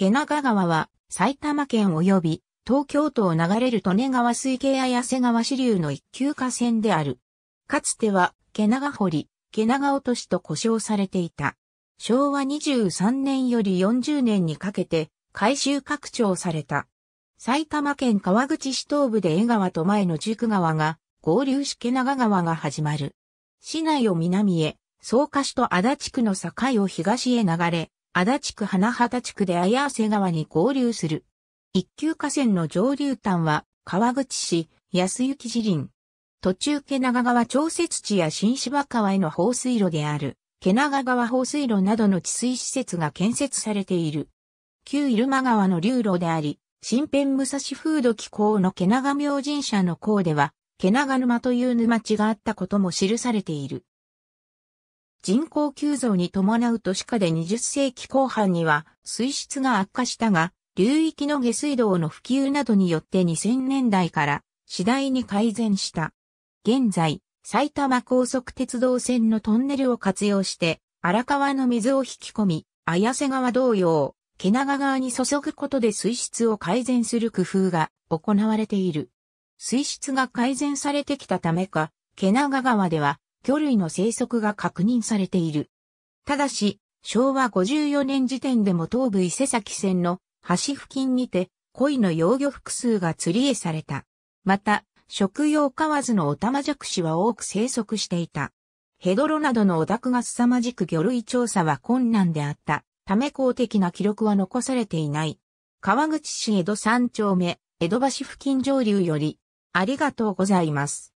毛長川は埼玉県及び東京都を流れる利根川水系痩瀬川支流の一級河川である。かつては毛長堀、毛長落としと呼称されていた。昭和23年より40年にかけて改修拡張された。埼玉県川口市東部で江川と前の塾川が合流し毛長川が始まる。市内を南へ、草加市と足立区の境を東へ流れ、足立区花畑地区で綾瀬川に合流する。一級河川の上流端は、川口市、安行寺林。途中毛長川調節地や新芝川への放水路である、毛長川放水路などの治水施設が建設されている。旧入間川の流路であり、新編武蔵風土機構の毛長明神社の校では、毛長沼という沼地があったことも記されている。人口急増に伴う都市化で20世紀後半には水質が悪化したが、流域の下水道の普及などによって2000年代から次第に改善した。現在、埼玉高速鉄道線のトンネルを活用して、荒川の水を引き込み、綾瀬川同様、毛長川に注ぐことで水質を改善する工夫が行われている。水質が改善されてきたためか、毛長川では魚類の生息が確認されている。ただし、昭和54年時点でも東部伊勢崎線の橋付近にて、鯉の幼魚複数が釣り絵された。また、食用蛙のオタマジャクシは多く生息していた。ヘドロなどのオタクが凄まじく魚類調査は困難であった。ため公的な記録は残されていない。川口市江戸三丁目、江戸橋付近上流より、ありがとうございます。